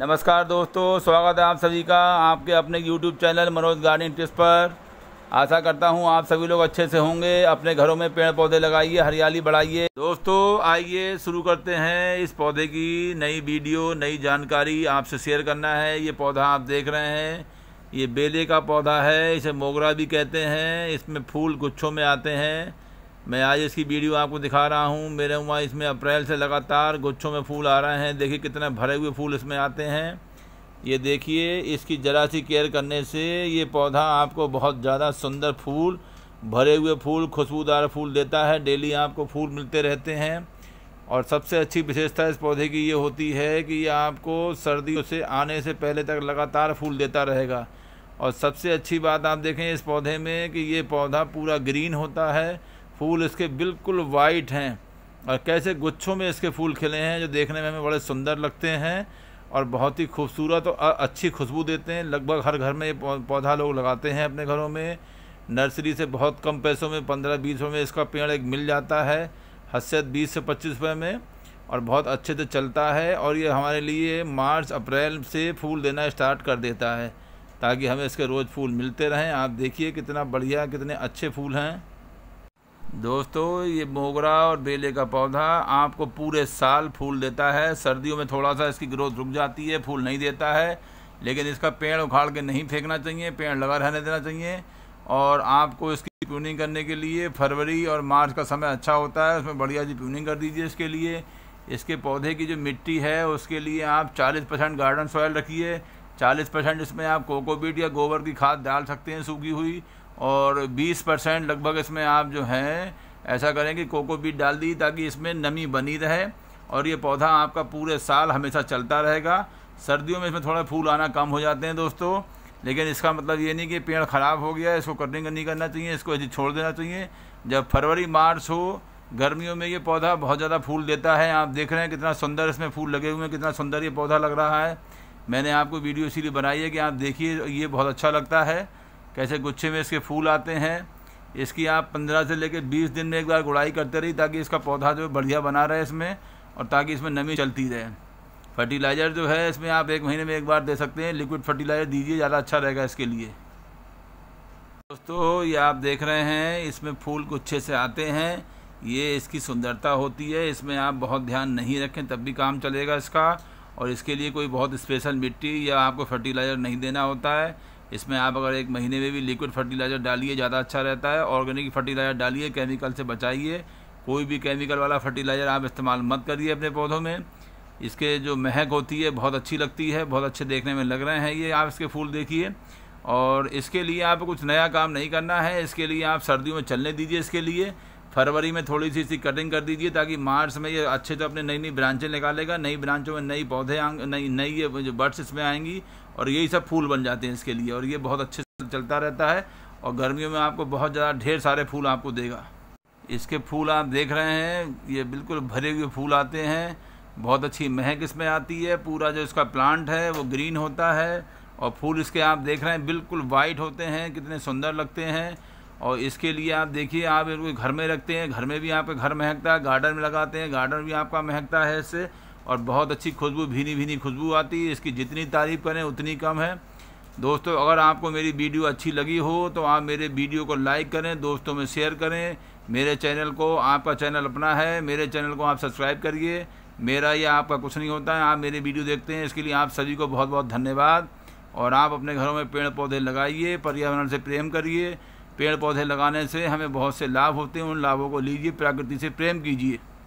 नमस्कार दोस्तों स्वागत है आप सभी का आपके अपने YouTube channel Manoj garden tips पर आशा करता हूँ आप सभी लोग अच्छे से होंगे अपने घरों में पेड़ पौधे लगाइए हरियाली बढ़ाइए दोस्तों आइए शुरू करते हैं इस पौधे की नई वीडियो नई जानकारी आपसे शेयर करना है ये पौधा आप देख रहे हैं ये बेले का पौधा है इसे मोगरा भी कहते हैं इसमें फूल गुच्छों में आते हैं मैं आज इसकी वीडियो आपको दिखा रहा हूँ मेरे वहाँ इसमें अप्रैल से लगातार गुच्छों में फूल आ रहे हैं देखिए कितने भरे हुए फूल इसमें आते हैं ये देखिए इसकी जरा सी केयर करने से ये पौधा आपको बहुत ज़्यादा सुंदर फूल भरे हुए फूल खुशबूदार फूल देता है डेली आपको फूल मिलते रहते हैं और सबसे अच्छी विशेषता इस पौधे की ये होती है कि ये आपको सर्दियों से आने से पहले तक लगातार फूल देता रहेगा और सबसे अच्छी बात आप देखें इस पौधे में कि ये पौधा पूरा ग्रीन होता है फूल इसके बिल्कुल वाइट हैं और कैसे गुच्छों में इसके फूल खिले हैं जो देखने में हमें बड़े सुंदर लगते हैं और बहुत ही खूबसूरत और अच्छी खुशबू देते हैं लगभग हर घर में ये पौधा लोग लगाते हैं अपने घरों में नर्सरी से बहुत कम पैसों में पंद्रह बीस रुपये में इसका पेड़ एक मिल जाता है हसियत बीस से पच्चीस रुपये में और बहुत अच्छे से चलता है और ये हमारे लिए मार्च अप्रैल से फूल देना स्टार्ट कर देता है ताकि हमें इसके रोज़ फूल मिलते रहें आप देखिए कितना बढ़िया कितने अच्छे फूल हैं दोस्तों ये मोगरा और बेले का पौधा आपको पूरे साल फूल देता है सर्दियों में थोड़ा सा इसकी ग्रोथ रुक जाती है फूल नहीं देता है लेकिन इसका पेड़ उखाड़ के नहीं फेंकना चाहिए पेड़ लगा रहने देना चाहिए और आपको इसकी प्यूनिंग करने के लिए फरवरी और मार्च का समय अच्छा होता है उसमें बढ़िया जी प्यूनिंग कर दीजिए इसके लिए इसके पौधे की जो मिट्टी है उसके लिए आप 40 परसेंट गार्डन सॉयल रखिए 40 परसेंट इसमें आप कोकोबीट या गोबर की खाद डाल सकते हैं सूखी हुई और 20 परसेंट लगभग इसमें आप जो है ऐसा करें कि कोको बीज डाल दी ताकि इसमें नमी बनी रहे और ये पौधा आपका पूरे साल हमेशा चलता रहेगा सर्दियों में इसमें थोड़ा फूल आना कम हो जाते हैं दोस्तों लेकिन इसका मतलब ये नहीं कि पेड़ ख़राब हो गया है इसको कटिंग नहीं करना चाहिए इसको ऐसे छोड़ देना चाहिए जब फरवरी मार्च हो गर्मियों में ये पौधा बहुत ज़्यादा फूल देता है आप देख रहे हैं कितना सुंदर इसमें फूल लगे हुए हैं कितना सुंदर ये पौधा लग रहा है मैंने आपको वीडियो इसीलिए बनाई है कि आप देखिए ये बहुत अच्छा लगता है कैसे गुच्छे में इसके फूल आते हैं इसकी आप पंद्रह से लेकर बीस दिन में एक बार गुड़ाई करते रहिए ताकि इसका पौधा जो बढ़िया बना रहे इसमें और ताकि इसमें नमी चलती रहे फर्टिलाइज़र जो है इसमें आप एक महीने में एक बार दे सकते हैं लिक्विड फर्टिलाइज़र दीजिए ज़्यादा अच्छा रहेगा इसके लिए दोस्तों ये आप देख रहे हैं इसमें फूल गुच्छे से आते हैं ये इसकी सुंदरता होती है इसमें आप बहुत ध्यान नहीं रखें तब भी काम चलेगा इसका और इसके लिए कोई बहुत स्पेशल मिट्टी या आपको फर्टिलाइज़र नहीं देना होता है इसमें आप अगर एक महीने में भी लिक्विड फर्टिलाइज़र डालिए ज़्यादा अच्छा रहता है ऑर्गेनिक फर्टिलाइज़र डालिए केमिकल से बचाइए कोई भी केमिकल वाला फर्टिलाइज़र आप इस्तेमाल मत करिए अपने पौधों में इसके जो महक होती है बहुत अच्छी लगती है बहुत अच्छे देखने में लग रहे हैं ये आप इसके फूल देखिए और इसके लिए आप कुछ नया काम नहीं करना है इसके लिए आप सर्दियों में चलने दीजिए इसके लिए फरवरी में थोड़ी सी इसकी कटिंग कर दीजिए ताकि मार्च में ये अच्छे तो अपने नई नई ब्रांचें निकालेगा नई ब्रांचों में नई पौधे नई नई ये जो बर्ड्स इसमें आएंगी और यही सब फूल बन जाते हैं इसके लिए और ये बहुत अच्छे से चलता रहता है और गर्मियों में आपको बहुत ज़्यादा ढेर सारे फूल आपको देगा इसके फूल आप देख रहे हैं ये बिल्कुल भरे हुए फूल आते हैं बहुत अच्छी महक इसमें आती है पूरा जो इसका प्लांट है वो ग्रीन होता है और फूल इसके आप देख रहे हैं बिल्कुल वाइट होते हैं कितने सुंदर लगते हैं और इसके लिए आप देखिए आप घर में रखते हैं घर में भी आपके घर महकता है गार्डन में लगाते हैं गार्डन भी आपका महकता है इससे और बहुत अच्छी खुशबू भीनी भीनी खुशबू आती है इसकी जितनी तारीफ़ करें उतनी कम है दोस्तों अगर आपको मेरी वीडियो अच्छी लगी हो तो आप मेरे वीडियो को लाइक करें दोस्तों में शेयर करें मेरे चैनल को आपका चैनल अपना है मेरे चैनल को आप सब्सक्राइब करिए मेरा या आपका कुछ नहीं होता है आप मेरे वीडियो देखते हैं इसके लिए आप सभी को बहुत बहुत धन्यवाद और आप अपने घरों में पेड़ पौधे लगाइए पर्यावरण से प्रेम करिए पेड़ पौधे लगाने से हमें बहुत से लाभ होते हैं उन लाभों को लीजिए प्रकृति से प्रेम कीजिए